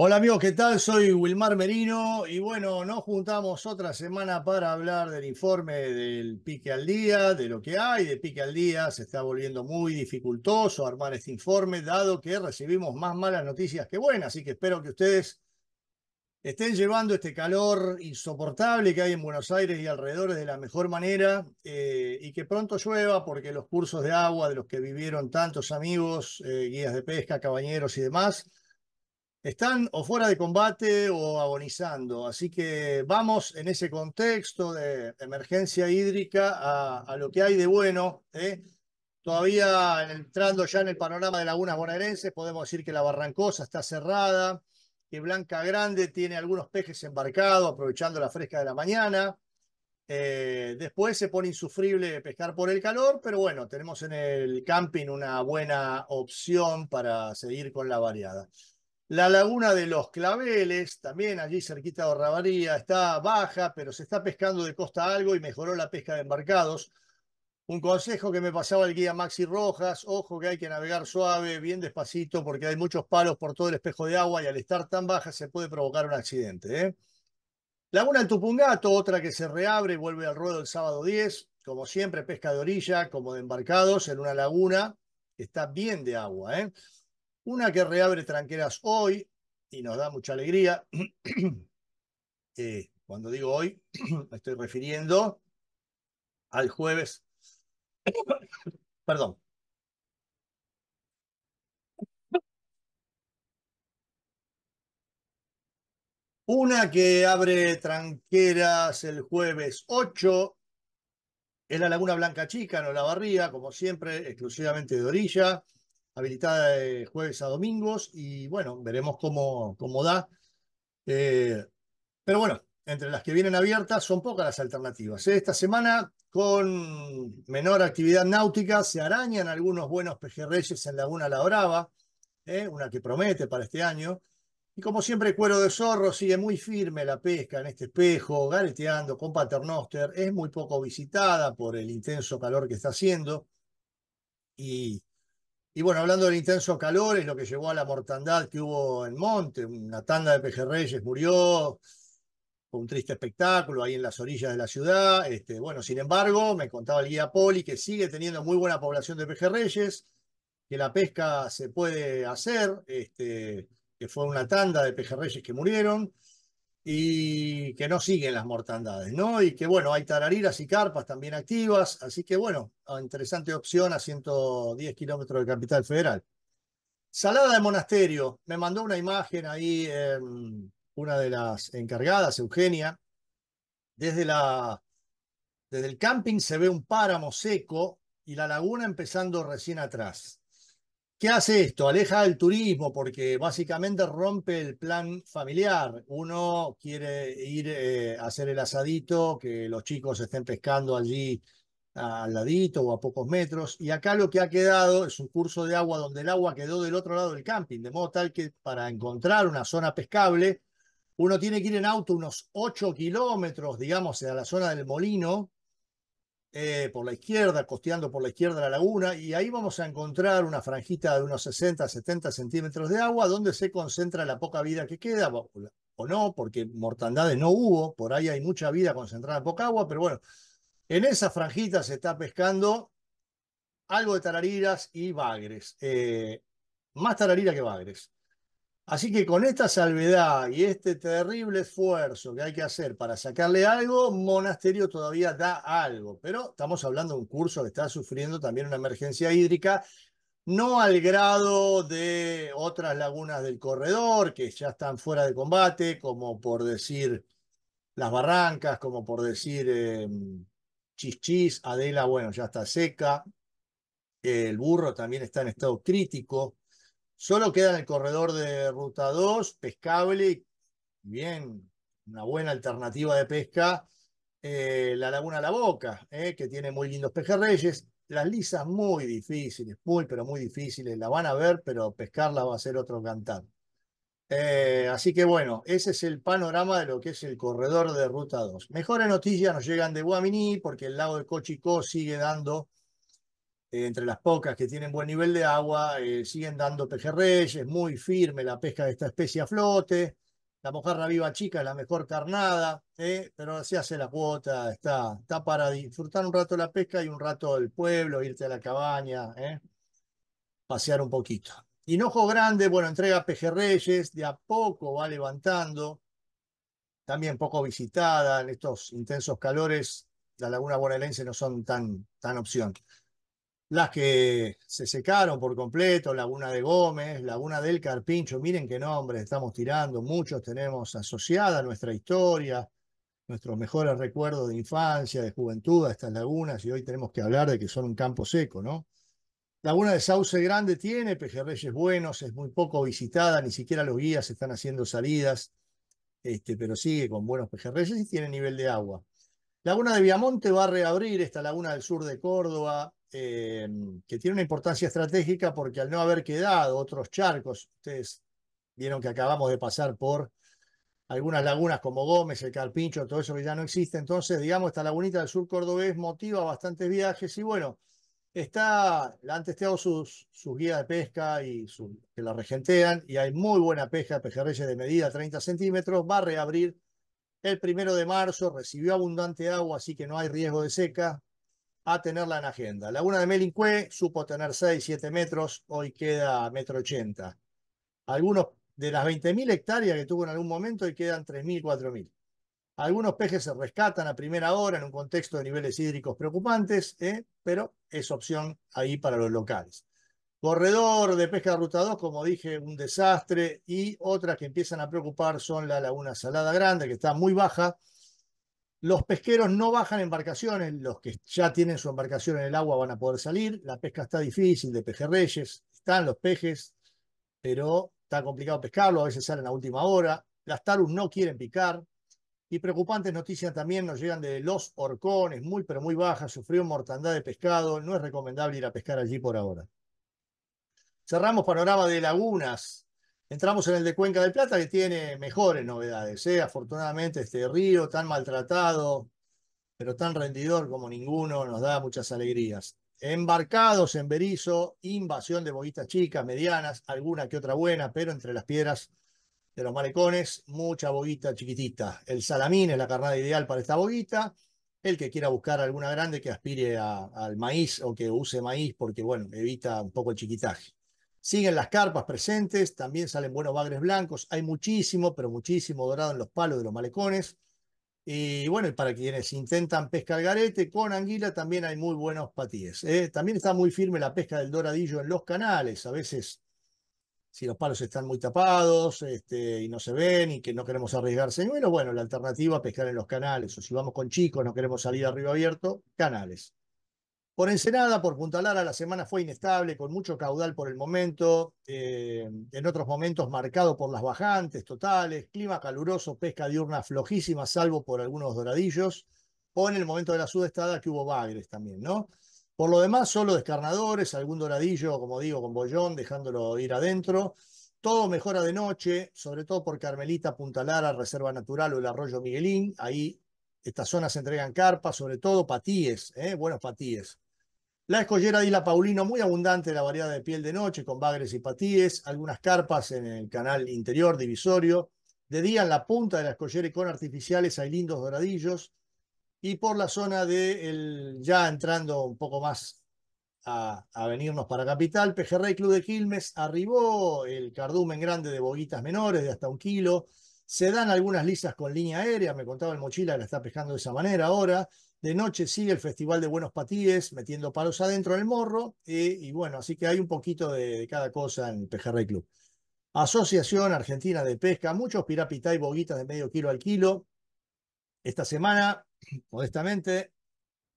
Hola amigos, ¿qué tal? Soy Wilmar Merino y bueno, nos juntamos otra semana para hablar del informe del pique al día, de lo que hay de pique al día. Se está volviendo muy dificultoso armar este informe, dado que recibimos más malas noticias que buenas, así que espero que ustedes estén llevando este calor insoportable que hay en Buenos Aires y alrededores de la mejor manera eh, y que pronto llueva porque los cursos de agua de los que vivieron tantos amigos, eh, guías de pesca, cabañeros y demás, están o fuera de combate o agonizando. Así que vamos en ese contexto de emergencia hídrica a, lo que hay de bueno. ¿eh? Todavía entrando ya en el panorama de lagunas bonaerenses, podemos decir que la Barrancosa está cerrada, que Blanca Grande tiene algunos pejes embarcados, aprovechando la fresca de la mañana. Eh, después se pone insufrible pescar por el calor, pero bueno, tenemos en el camping una buena opción para seguir con la variada. La laguna de los Claveles, también allí cerquita de Rabaría, está baja, pero se está pescando de costa algo y mejoró la pesca de embarcados. Un consejo que me pasaba el guía Maxi Rojas, ojo que hay que navegar suave, bien despacito, porque hay muchos palos por todo el espejo de agua y al estar tan baja se puede provocar un accidente. ¿eh? Laguna del Tupungato, otra que se reabre, y vuelve al ruedo el sábado 10, como siempre, pesca de orilla, como de embarcados, en una laguna está bien de agua. ¿eh? Una que reabre tranqueras hoy y nos da mucha alegría. Eh, cuando digo hoy, me estoy refiriendo al jueves. Perdón. Una que abre tranqueras el jueves 8 en la Laguna Blanca Chica, no la barría, como siempre, exclusivamente de orilla habilitada de jueves a domingos y bueno, veremos cómo, cómo da. Eh, pero bueno, entre las que vienen abiertas son pocas las alternativas. ¿eh? Esta semana, con menor actividad náutica, se arañan algunos buenos pejerreyes en Laguna La Brava, ¿eh? una que promete para este año. Y como siempre, cuero de zorro sigue muy firme la pesca en este espejo, gareteando con paternoster. Es muy poco visitada por el intenso calor que está haciendo. Y y bueno, hablando del intenso calor, es lo que llevó a la mortandad que hubo en Monte. Una tanda de pejerreyes murió, fue un triste espectáculo ahí en las orillas de la ciudad. Este, bueno, sin embargo, me contaba el guía Poli que sigue teniendo muy buena población de pejerreyes, que la pesca se puede hacer, este, que fue una tanda de pejerreyes que murieron y que no siguen las mortandades, ¿no? Y que bueno, hay tarariras y carpas también activas, así que bueno, ah, interesante opción a 110 kilómetros de Capital Federal. Salada de Monasterio, me mandó una imagen ahí em, una de las encargadas, Eugenia. Desde, la, desde el camping se ve un páramo seco y la laguna empezando recién atrás. ¿Qué hace esto? Aleja el turismo porque básicamente rompe el plan familiar. Uno quiere ir eh, a hacer el asadito, que los chicos estén pescando allí al ladito o a pocos metros. Y acá lo que ha quedado es un curso de agua donde el agua quedó del otro lado del camping, de modo tal que para encontrar una zona pescable, uno tiene que ir en auto unos 8 kilómetros, digamos, a la zona del molino, eh, por la izquierda, costeando por la izquierda la laguna, y ahí vamos a encontrar una franjita de unos 60, 70 centímetros de agua donde se concentra la poca vida que queda, o no, porque mortandades no hubo, por ahí hay mucha vida concentrada en poca agua, pero bueno, en esa franjita se está pescando algo de tarariras y bagres, eh, más tarariras que bagres. Así que con esta salvedad y este terrible esfuerzo que hay que hacer para sacarle algo, Monasterio todavía da algo, pero estamos hablando de un curso que está sufriendo también una emergencia hídrica, no al grado de otras lagunas del corredor que ya están fuera de combate, como por decir las barrancas, como por decir em, Chichis, Adela, bueno, ya está seca, el burro también está en estado crítico. Solo queda el corredor de ruta 2, pescable, bien, una buena alternativa de pesca, eh, la Laguna La Boca, eh, que tiene muy lindos pejerreyes. Las lisas muy difíciles, muy, pero muy difíciles, la van a ver, pero pescarlas va a ser otro cantar. Eh, así que bueno, ese es el panorama de lo que es el corredor de Ruta 2. Mejores noticias nos llegan de guamini porque el lago de Cochicó sigue dando eh, entre las pocas que tienen buen nivel de agua, eh, siguen dando pejerreyes, muy firme la pesca de esta especie a flote. La mojarra viva chica es la mejor carnada, pero se hace la cuota, está, está para disfrutar un rato la pesca y un rato del pueblo, irte a la cabaña, ¿eh? pasear un poquito. Hinojo Grande, bueno, entrega pejerreyes, de a poco va levantando, también poco visitada, en estos intensos calores, la laguna bonaerense no son tan, tan opción las que se secaron por completo, Laguna de Gómez, Laguna del Carpincho, miren qué nombres estamos tirando, muchos tenemos asociada nuestra historia, nuestros mejores recuerdos de infancia, de juventud a estas lagunas, y hoy tenemos que hablar de que son un campo seco, ¿no? Laguna de Sauce Grande tiene pejerreyes buenos, es muy poco visitada, ni siquiera los guías están haciendo salidas, este, pero sigue con buenos pejerreyes y tiene nivel de agua. Laguna de Viamonte va a reabrir esta laguna del sur de Córdoba, eh, que tiene una importancia estratégica porque al no haber quedado otros charcos, ustedes vieron que acabamos de pasar por algunas lagunas como Gómez, el Carpincho, todo eso que ya no existe. Entonces, digamos, esta lagunita del sur cordobés motiva bastantes viajes y bueno, está, han testeado sus, guías de pesca y que la regentean y hay muy buena pesca, pejerreyes de medida 30 centímetros, va a reabrir el primero de marzo, recibió abundante agua, así que no hay riesgo de seca, a tenerla en agenda. Laguna de Melincue supo tener 6, 7 metros, hoy queda metro 80. Algunos de las 20.000 hectáreas que tuvo en algún momento, hoy quedan 3.000, 4.000. Algunos pejes se rescatan a primera hora en un contexto de niveles hídricos preocupantes, ¿eh? pero es opción ahí para los locales. Corredor de pesca de ruta 2, como dije, un desastre. Y otras que empiezan a preocupar son la laguna Salada Grande, que está muy baja los pesqueros no bajan embarcaciones, los que ya tienen su embarcación en el agua van a poder salir. La pesca está difícil de pejerreyes, están los pejes, pero está complicado pescarlo, a veces salen a última hora. Las tarus no quieren picar. Y preocupantes noticias también nos llegan de los horcones, muy pero muy baja, sufrió mortandad de pescado, no es recomendable ir a pescar allí por ahora. Cerramos panorama de lagunas, Entramos en el de Cuenca del Plata, que tiene mejores novedades. ¿eh? Afortunadamente, este río tan maltratado, pero tan rendidor como ninguno, nos da muchas alegrías. Embarcados en Berizo, invasión de boguitas chicas, medianas, alguna que otra buena, pero entre las piedras de los malecones, mucha boguita chiquitita. El salamín es la carnada ideal para esta boguita. El que quiera buscar alguna grande que aspire al maíz o que use maíz, porque bueno, evita un poco el chiquitaje. Siguen las carpas presentes, también salen buenos bagres blancos, hay muchísimo, pero muchísimo dorado en los palos de los malecones. Y bueno, para quienes intentan pescar garete, con anguila también hay muy buenos patíes. ¿eh? También está muy firme la pesca del doradillo en los canales. A veces, si los palos están muy tapados este, y no se ven y que no queremos arriesgarse. bueno bueno, la alternativa es pescar en los canales. O si vamos con chicos, no queremos salir arriba abierto, canales. Por Ensenada, por Punta Lara, la semana fue inestable, con mucho caudal por el momento, eh, en otros momentos marcado por las bajantes totales, clima caluroso, pesca diurna flojísima, salvo por algunos doradillos, o en el momento de la sudestada que hubo bagres también, ¿no? Por lo demás, solo descarnadores, algún doradillo, como digo, con bollón, dejándolo ir adentro. Todo mejora de noche, sobre todo por Carmelita, Punta Lara, Reserva Natural o el Arroyo Miguelín. Ahí estas zonas entregan carpas, sobre todo patíes, ¿eh? buenos patíes. La escollera de la Paulino, muy abundante la variedad de piel de noche, con bagres y patíes, algunas carpas en el canal interior divisorio. De día en la punta de la escollera y con artificiales hay lindos doradillos. Y por la zona de, el, ya entrando un poco más a, venirnos para Capital, Pejerrey Club de Quilmes, arribó el cardumen grande de boguitas menores de hasta un kilo. Se dan algunas lisas con línea aérea, me contaba el mochila que la está pescando de esa manera ahora de noche sigue el Festival de Buenos Patíes, metiendo palos adentro en el morro. Eh, y bueno, así que hay un poquito de, cada cosa en Pejerrey Club. Asociación Argentina de Pesca, muchos pirapita y boguitas de medio kilo al kilo. Esta semana, modestamente,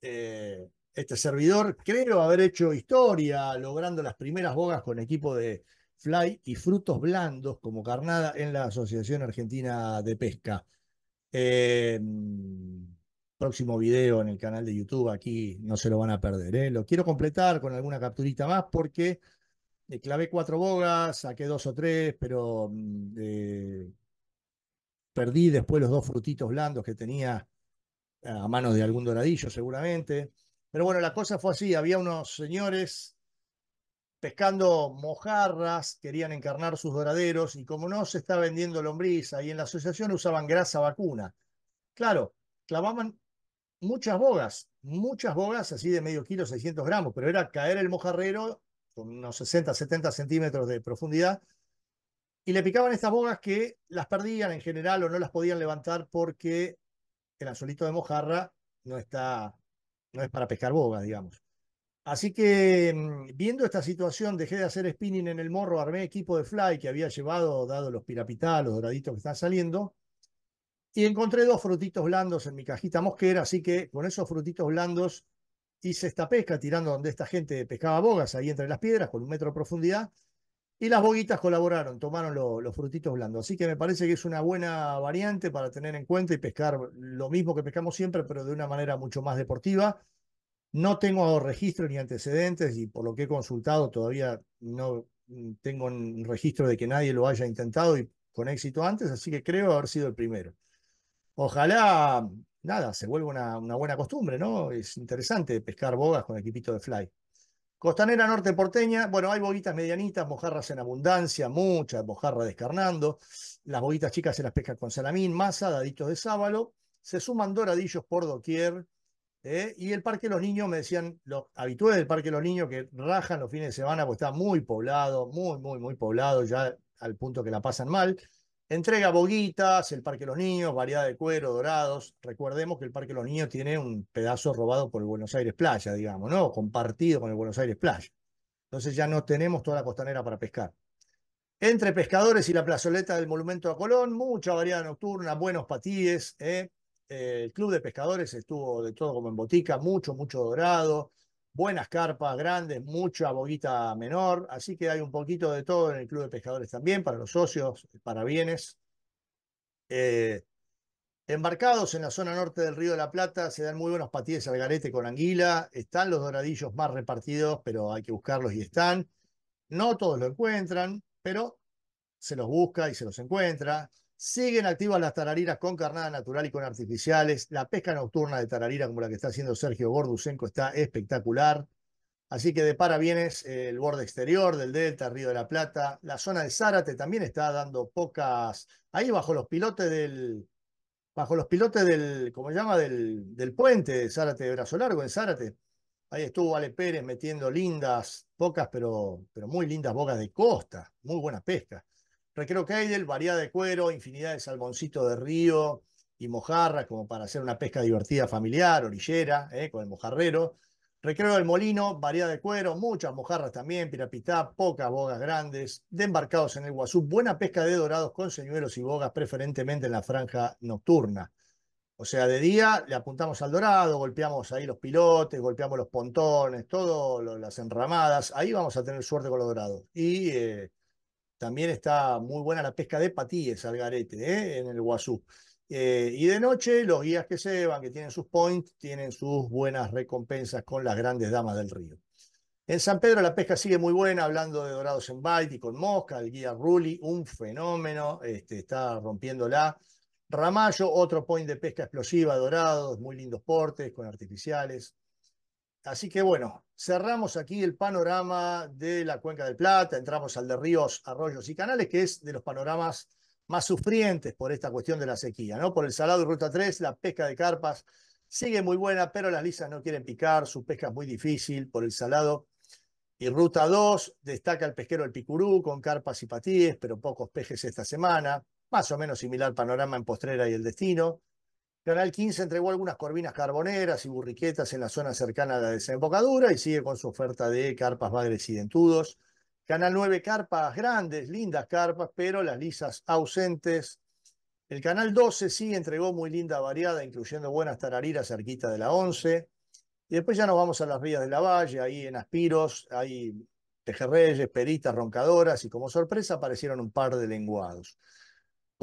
eh, este servidor creo haber hecho historia logrando las primeras bogas con equipo de fly y frutos blandos como carnada en la Asociación Argentina de Pesca. Eh, próximo video en el canal de YouTube, aquí no se lo van a perder. ¿eh? Lo quiero completar con alguna capturita más porque eh, clavé cuatro bogas, saqué dos o tres, pero mm, eh, perdí después los dos frutitos blandos que tenía a manos de algún doradillo seguramente. Pero bueno, la cosa fue así, había unos señores pescando mojarras, querían encarnar sus doraderos y como no se está vendiendo lombriz y en la asociación usaban grasa vacuna. Claro, clavaban muchas bogas, muchas bogas así de medio kilo, 600 gramos, pero era caer el mojarrero con unos 60, 70 centímetros de profundidad y le picaban estas bogas que las perdían en general o no las podían levantar porque el anzuelito de mojarra no está, no es para pescar bogas, digamos. Así que mm, viendo esta situación, dejé de hacer spinning en el morro, armé equipo de fly que había llevado, dado los pirapital, los doraditos que están saliendo, y encontré dos frutitos blandos en mi cajita mosquera, así que con esos frutitos blandos hice esta pesca tirando donde esta gente pescaba bogas, ahí entre las piedras, con un metro de profundidad. Y las boguitas colaboraron, tomaron los frutitos blandos. Así que me parece que es una buena variante para tener en cuenta y pescar lo mismo que pescamos siempre, pero de una manera mucho más deportiva. No tengo registro ni antecedentes y por lo que he consultado todavía no tengo un registro de que nadie lo haya intentado y con éxito antes, así que creo haber sido el primero. Ojalá, nada, se vuelva una, buena costumbre, ¿no? Es interesante pescar bogas con equipito de fly. Costanera norte porteña, bueno, hay boguitas medianitas, mojarras en abundancia, muchas, mojarra descarnando. Las boguitas chicas se las pescan con salamín, masa, daditos de sábalo. Se suman doradillos por doquier. ¿eh? Y el Parque de los Niños, me decían los habituales del Parque de los Niños que rajan los fines de semana porque está muy poblado, muy, muy, muy poblado, ya al punto que la pasan mal. Entrega boguitas, el Parque los Niños, variedad de cuero, dorados. Recordemos que el Parque los Niños tiene un pedazo robado por el Buenos Aires Playa, digamos, ¿no? Compartido con el Buenos Aires Playa. Entonces ya no tenemos toda la costanera para pescar. Entre pescadores y la plazoleta del Monumento a Colón, mucha variedad nocturna, buenos patíes. ¿eh? Eh, el Club de Pescadores estuvo de todo como en botica, mucho, mucho dorado buenas carpas grandes, mucha boguita menor, así que hay un poquito de todo en el Club de Pescadores también, para los socios, para bienes. Eh, embarcados en la zona norte del Río de la Plata, se dan muy buenos patíes al garete con anguila, están los doradillos más repartidos, pero hay que buscarlos y están. No todos lo encuentran, pero se los busca y se los encuentra. Siguen activas las tarariras con carnada natural y con artificiales. La pesca nocturna de tararira, como la que está haciendo Sergio Gordusenco, está espectacular. Así que de para bienes el borde exterior del Delta, Río de la Plata. La zona de Zárate también está dando pocas. Ahí bajo los pilotes del. Bajo los pilotes del. ¿Cómo llama? Del, del puente de Zárate de Brazo Largo en Zárate. Ahí estuvo Ale Pérez metiendo lindas, pocas, pero, pero muy lindas bogas de costa. Muy buena pesca. Recreo Keidel, varía de cuero, infinidad de salmoncitos de río y mojarras, como para hacer una pesca divertida familiar, orillera, eh, con el mojarrero. Recreo del Molino, varía de cuero, muchas mojarras también, pirapitá, pocas bogas grandes, de embarcados en el Guazú, buena pesca de dorados con señuelos y bogas, preferentemente en la franja nocturna. O sea, de día le apuntamos al dorado, golpeamos ahí los pilotes, golpeamos los pontones, todas las enramadas, ahí vamos a tener suerte con los dorados. Y eh, también está muy buena la pesca de patíes al garete, ¿eh? en el Guazú. Eh, y de noche, los guías que se van, que tienen sus points, tienen sus buenas recompensas con las grandes damas del río. En San Pedro la pesca sigue muy buena, hablando de dorados en bite y con mosca, el guía Ruli, un fenómeno, este, está rompiéndola. Ramallo, otro point de pesca explosiva, dorados, muy lindos portes, con artificiales. Así que bueno, cerramos aquí el panorama de la Cuenca del Plata, entramos al de ríos, arroyos y canales, que es de los panoramas más sufrientes por esta cuestión de la sequía, ¿no? Por el salado y ruta 3, la pesca de carpas sigue muy buena, pero las lisas no quieren picar, su pesca es muy difícil por el salado. Y ruta 2, destaca el pesquero El Picurú con carpas y patíes, pero pocos pejes esta semana. Más o menos similar panorama en Postrera y El Destino. Canal 15 entregó algunas corvinas carboneras y burriquetas en la zona cercana a la desembocadura y sigue con su oferta de carpas bagres y dentudos. Canal 9, carpas grandes, lindas carpas, pero las lisas ausentes. El canal 12 sí entregó muy linda variada, incluyendo buenas tarariras cerquita de la 11. Y después ya nos vamos a las vías de la valle, ahí en Aspiros, hay tejerreyes, peritas, roncadoras, y como sorpresa aparecieron un par de lenguados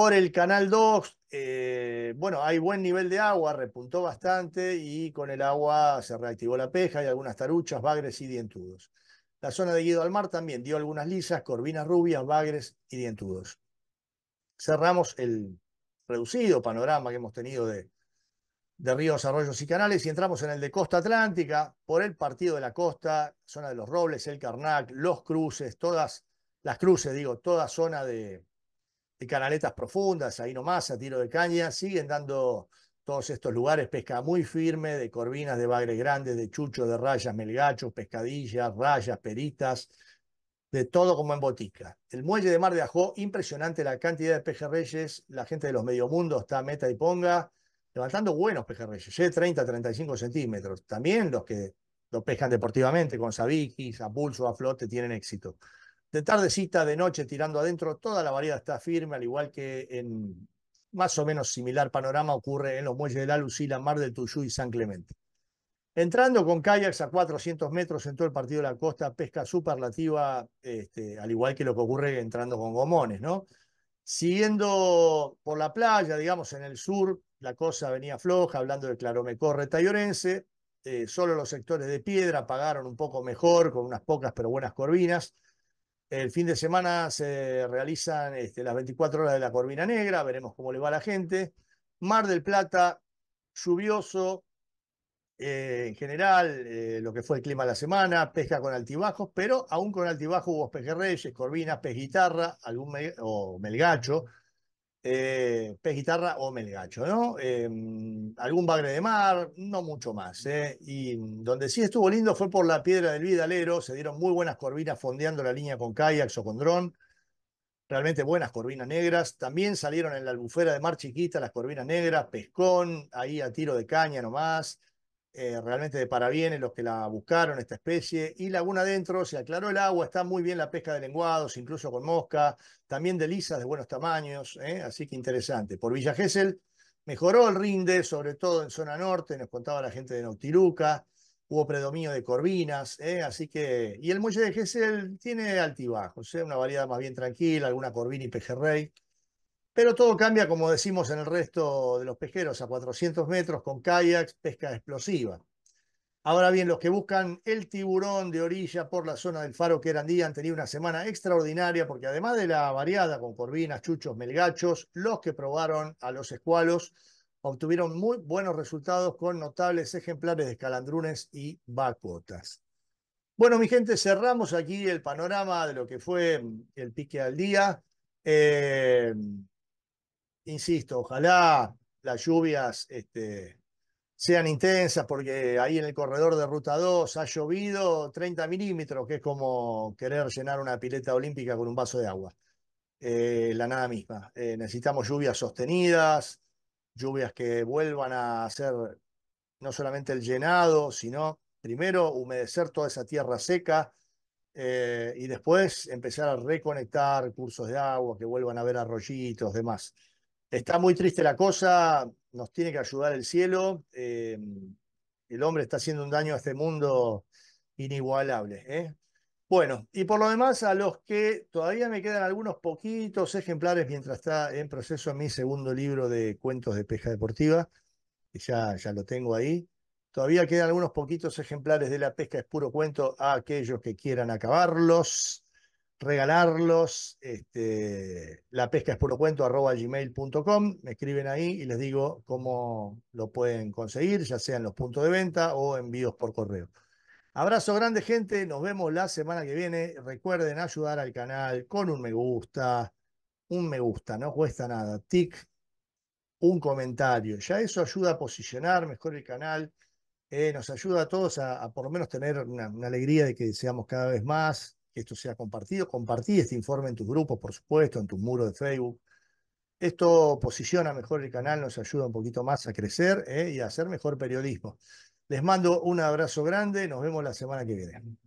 por el canal 2, eh, bueno, hay buen nivel de agua, repuntó bastante y con el agua se reactivó la peja y algunas taruchas, bagres y dientudos. La zona de Guido al Mar también dio algunas lisas, corvinas rubias, bagres y dientudos. Cerramos el reducido panorama que hemos tenido de, de ríos, arroyos y canales y entramos en el de costa atlántica, por el partido de la costa, zona de los Robles, el Carnac, los cruces, todas las cruces, digo, toda zona de, canaletas profundas, ahí nomás, a tiro de caña, siguen dando todos estos lugares, pesca muy firme, de corvinas, de bagres grandes, de chuchos, de rayas, melgachos, pescadillas, rayas, peritas, de todo como en botica. El muelle de Mar de Ajó, impresionante la cantidad de pejerreyes, la gente de los mundos está meta y ponga, levantando buenos pejerreyes, de 30 a 35 centímetros. También los que lo pescan deportivamente, con sabiquis, a pulso, a flote, tienen éxito de tardecita, de noche, tirando adentro, toda la variedad está firme, al igual que en más o menos similar panorama ocurre en los muelles de la Lucila, Mar del Tuyú y San Clemente. Entrando con kayaks a 400 metros en todo el partido de la costa, pesca superlativa, este, al igual que lo que ocurre entrando con gomones, ¿no? Siguiendo por la playa, digamos, en el sur, la cosa venía floja, hablando de Claromecorre, Tayorense, eh, solo los sectores de piedra pagaron un poco mejor, con unas pocas pero buenas corvinas. El fin de semana se realizan este, las 24 horas de la Corvina Negra, veremos cómo le va a la gente. Mar del Plata, lluvioso, eh, en general, eh, lo que fue el clima de la semana, pesca con altibajos, pero aún con altibajos hubo pejerreyes, corvinas, pez guitarra, algún o melgacho, eh, pez guitarra o melgacho, ¿no? Em, algún bagre de mar, no mucho más. ¿eh? Y mm, donde sí estuvo lindo fue por la piedra del Vidalero, se dieron muy buenas corvinas fondeando la línea con kayaks o con dron, realmente buenas corvinas negras. También salieron en la albufera de mar chiquita las corvinas negras, pescón, ahí a tiro de caña nomás. Eh, realmente de parabienes los que la buscaron, esta especie, y laguna adentro, se aclaró el agua, está muy bien la pesca de lenguados, incluso con mosca, también de lisas de buenos tamaños, ¿eh? así que interesante. Por Villa Gesell mejoró el rinde, sobre todo en zona norte, nos contaba la gente de Nautiluca, hubo predominio de corvinas, ¿eh? así que, y el muelle de Gesell tiene altibajos, una variedad más bien tranquila, alguna corvina y pejerrey, pero todo cambia, como decimos en el resto de los pesqueros, a 400 metros con kayaks, pesca explosiva. Ahora bien, los que buscan el tiburón de orilla por la zona del faro que día han tenido una semana extraordinaria porque además de la variada con corvinas, chuchos, melgachos, los que probaron a los escualos obtuvieron muy buenos resultados con notables ejemplares de escalandrunes y bacotas. Bueno, mi gente, cerramos aquí el panorama de lo que fue el pique al día. Eh, insisto, ojalá las lluvias este, sean intensas, porque ahí en el corredor de Ruta 2 ha llovido 30 milímetros, que es como querer llenar una pileta olímpica con un vaso de agua. Eh, la nada misma. Eh, necesitamos lluvias sostenidas, lluvias que vuelvan a hacer no solamente el llenado, sino primero humedecer toda esa tierra seca eh, y después empezar a reconectar cursos de agua, que vuelvan a haber arroyitos, demás. Está muy triste la cosa, nos tiene que ayudar el cielo. Eh, el hombre está haciendo un daño a este mundo inigualable. ¿eh? Bueno, y por lo demás, a los que todavía me quedan algunos poquitos ejemplares mientras está en proceso mi segundo libro de cuentos de pesca deportiva, que ya, ya lo tengo ahí. Todavía quedan algunos poquitos ejemplares de la pesca es puro cuento a aquellos que quieran acabarlos regalarlos. Este, la pesca es puro cuento, arroba gmail.com. Me escriben ahí y les digo cómo lo pueden conseguir, ya sean los puntos de venta o envíos por correo. Abrazo grande, gente. Nos vemos la semana que viene. Recuerden ayudar al canal con un me gusta. Un me gusta, no cuesta nada. Tic, un comentario. Ya eso ayuda a posicionar mejor el canal. Eh, nos ayuda a todos a, por lo menos tener una alegría de que seamos cada vez más, que esto sea compartido. Compartí este informe en tus grupos, por supuesto, en tus muros de Facebook. Esto posiciona mejor el canal, nos ayuda un poquito más a crecer eh, y a hacer mejor periodismo. Les mando un abrazo grande, nos vemos la semana que viene.